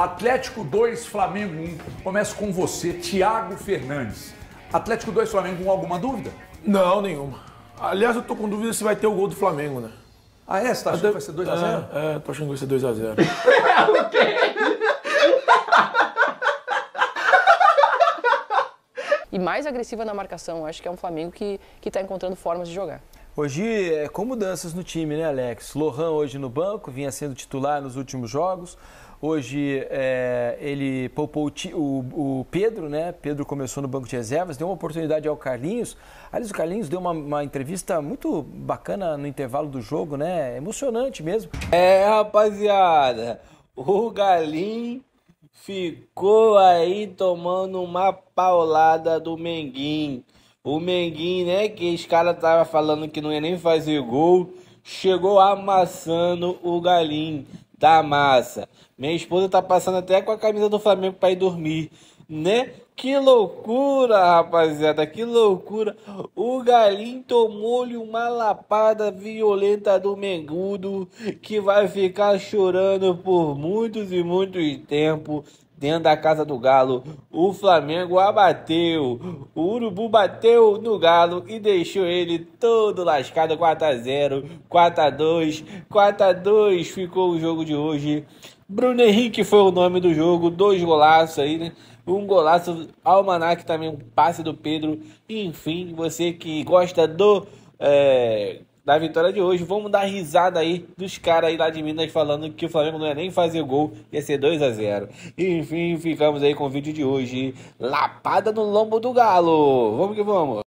Atlético 2, Flamengo 1. Começo com você, Thiago Fernandes. Atlético 2, Flamengo 1, alguma dúvida? Não, nenhuma. Aliás, eu tô com dúvida se vai ter o gol do Flamengo, né? Ah, é? Você tá achando Até... que vai ser 2x0? É, é, tô achando que vai ser 2x0. o quê? E mais agressiva na marcação. Acho que é um Flamengo que, que tá encontrando formas de jogar. Hoje é com mudanças no time, né, Alex? Lohan hoje no banco, vinha sendo titular nos últimos jogos. Hoje é, ele poupou o, o, o, Pedro, né? Pedro começou no banco de reservas, deu uma oportunidade ao Carlinhos. Aliás, o Carlinhos deu uma, uma entrevista muito bacana no intervalo do jogo, né? Emocionante mesmo. É, rapaziada, o Galinho ficou aí tomando uma paulada do Menguinho. O Menguinho, né, que os caras tava falando que não ia nem fazer gol, chegou amassando o Galinho. Tá massa. Minha esposa tá passando até com a camisa do Flamengo para ir dormir, né? Que loucura, rapaziada, que loucura. O Galinho tomou-lhe uma lapada violenta do Mengudo, que vai ficar chorando por muitos e muitos tempos dentro da casa do Galo. O Flamengo abateu, o Urubu bateu no Galo e deixou ele todo lascado 4 x 0, 4 x 2, 4 x 2 ficou o jogo de hoje. Bruno Henrique foi o nome do jogo, dois golaços aí, né? Um golaço Almanac também, um passe do Pedro. Enfim, você que gosta do é, da vitória de hoje. Vamos dar risada aí dos caras aí lá de Minas falando que o Flamengo não ia nem fazer gol, ia ser 2 a 0 Enfim, ficamos aí com o vídeo de hoje. Lapada no lombo do galo. Vamos que vamos.